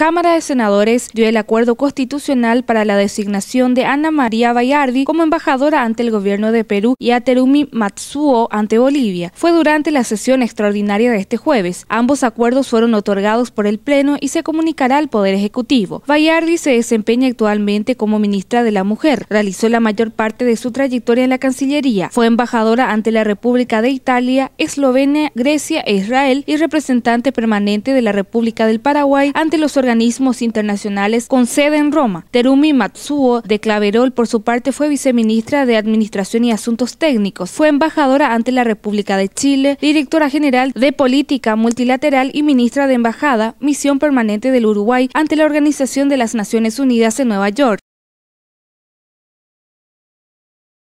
Cámara de Senadores dio el acuerdo constitucional para la designación de Ana María Bayardi como embajadora ante el gobierno de Perú y a Terumi Matsuo ante Bolivia. Fue durante la sesión extraordinaria de este jueves. Ambos acuerdos fueron otorgados por el Pleno y se comunicará al Poder Ejecutivo. Bayardi se desempeña actualmente como ministra de la Mujer. Realizó la mayor parte de su trayectoria en la Cancillería. Fue embajadora ante la República de Italia, Eslovenia, Grecia e Israel y representante permanente de la República del Paraguay ante los organizadores organismos internacionales con sede en Roma. Terumi Matsuo de Claverol, por su parte, fue viceministra de Administración y Asuntos Técnicos. Fue embajadora ante la República de Chile, directora general de Política Multilateral y ministra de Embajada, misión permanente del Uruguay ante la Organización de las Naciones Unidas en Nueva York.